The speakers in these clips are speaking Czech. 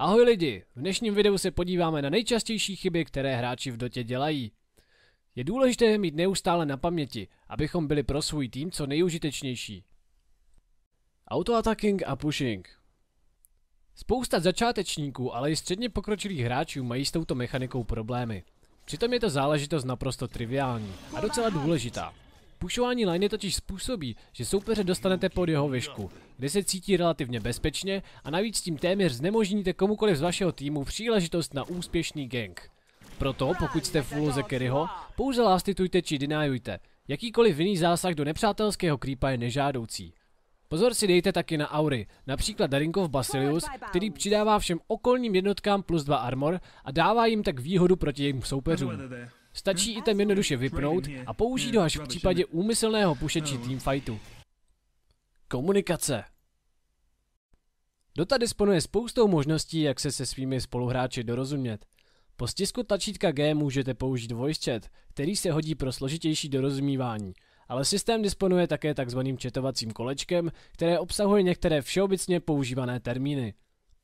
Ahoj lidi, v dnešním videu se podíváme na nejčastější chyby, které hráči v dotě dělají. Je důležité mít neustále na paměti, abychom byli pro svůj tým co nejužitečnější. Autoattacking a pushing Spousta začátečníků, ale i středně pokročilých hráčů mají s touto mechanikou problémy. Přitom je to záležitost naprosto triviální a docela důležitá. Pušování liney totiž způsobí, že soupeře dostanete pod jeho vyšku, kde se cítí relativně bezpečně a navíc tím téměř znemožníte komukoliv z vašeho týmu příležitost na úspěšný gang. Proto, pokud jste v úloze Kerryho, pouze lastitujte či denájujte. Jakýkoliv jiný zásah do nepřátelského creepa je nežádoucí. Pozor si dejte taky na aury, například Darinkov Basilius, který přidává všem okolním jednotkám plus 2 armor a dává jim tak výhodu proti jejím soupeřům. Stačí i jednoduše vypnout a použít ho až v případě úmyslného pušeči teamfightu. Komunikace Dota disponuje spoustou možností, jak se se svými spoluhráči dorozumět. Po stisku tlačítka G můžete použít voice chat, který se hodí pro složitější dorozumívání, ale systém disponuje také takzvaným četovacím kolečkem, které obsahuje některé všeobecně používané termíny.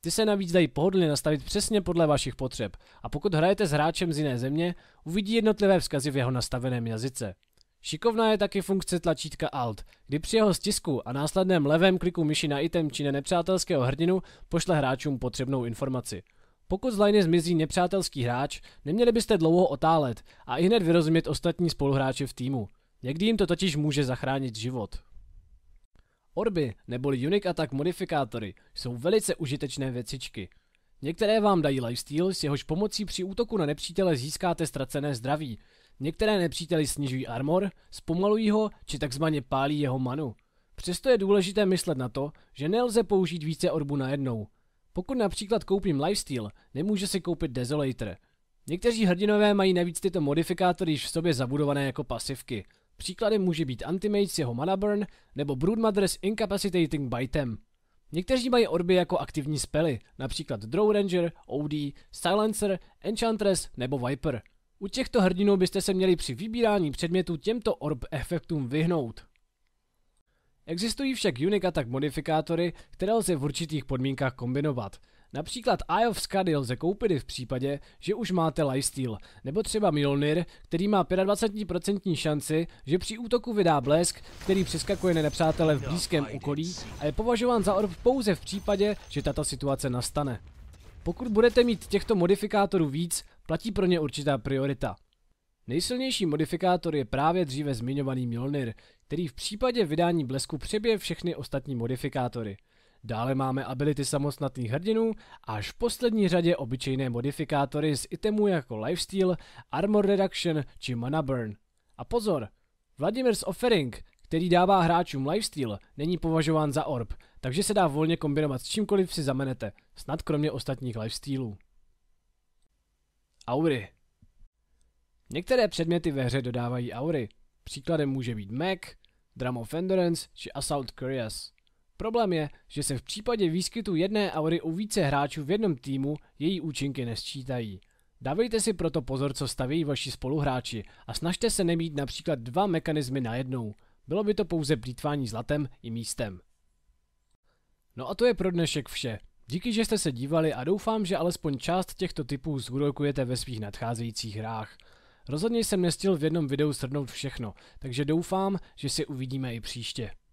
Ty se navíc dají pohodlně nastavit přesně podle vašich potřeb a pokud hrajete s hráčem z jiné země, uvidí jednotlivé vzkazy v jeho nastaveném jazyce. Šikovná je taky funkce tlačítka Alt, kdy při jeho stisku a následném levém kliku myši na item či na nepřátelského hrdinu pošle hráčům potřebnou informaci. Pokud z liney zmizí nepřátelský hráč, neměli byste dlouho otálet a i hned vyrozumět ostatní spoluhráče v týmu. Někdy jim to totiž může zachránit život. Orby neboli Unique Attack modifikátory jsou velice užitečné věcičky. Některé vám dají lifesteal, s jehož pomocí při útoku na nepřítele získáte ztracené zdraví. Některé nepříteli snižují armor, zpomalují ho či takzvaně pálí jeho manu. Přesto je důležité myslet na to, že nelze použít více orbu najednou. Pokud například koupím lifesteal, nemůže si koupit desolator. Někteří hrdinové mají navíc tyto modifikátory již v sobě zabudované jako pasivky. Příkladem může být Antimage s jeho Mana Burn nebo Broodmother s Incapacitating Bitem. Někteří mají orby jako aktivní spely, například Draw Ranger, OD, Silencer, Enchantress nebo Viper. U těchto hrdinů byste se měli při vybírání předmětů těmto orb efektům vyhnout. Existují však unique tak modifikátory, které lze v určitých podmínkách kombinovat – Například Eye of Skady lze koupit i v případě, že už máte lifesteal, nebo třeba Mjolnir, který má 25% šanci, že při útoku vydá blesk, který přeskakuje na nepřátele v blízkém okolí a je považován za orb pouze v případě, že tato situace nastane. Pokud budete mít těchto modifikátorů víc, platí pro ně určitá priorita. Nejsilnější modifikátor je právě dříve zmiňovaný Mjolnir, který v případě vydání blesku přebije všechny ostatní modifikátory. Dále máme ability samostatných hrdinů, až v poslední řadě obyčejné modifikátory z itemů jako Lifesteal, Armor Reduction či Mana Burn. A pozor, Vladimir's Offering, který dává hráčům Lifesteal, není považován za orb, takže se dá volně kombinovat s čímkoliv si zamenete, snad kromě ostatních Lifesteelů. Aury Některé předměty ve hře dodávají aury. Příkladem může být Mac, Drum of Endurance či Assault Curious. Problém je, že se v případě výskytu jedné aury u více hráčů v jednom týmu její účinky nesčítají. Dávejte si proto pozor, co staví vaši spoluhráči a snažte se nemít například dva mechanismy najednou. Bylo by to pouze plítvání zlatem i místem. No a to je pro dnešek vše. Díky, že jste se dívali a doufám, že alespoň část těchto typů zúrokujete ve svých nadcházejících hrách. Rozhodně jsem nestil v jednom videu shrnout všechno, takže doufám, že si uvidíme i příště.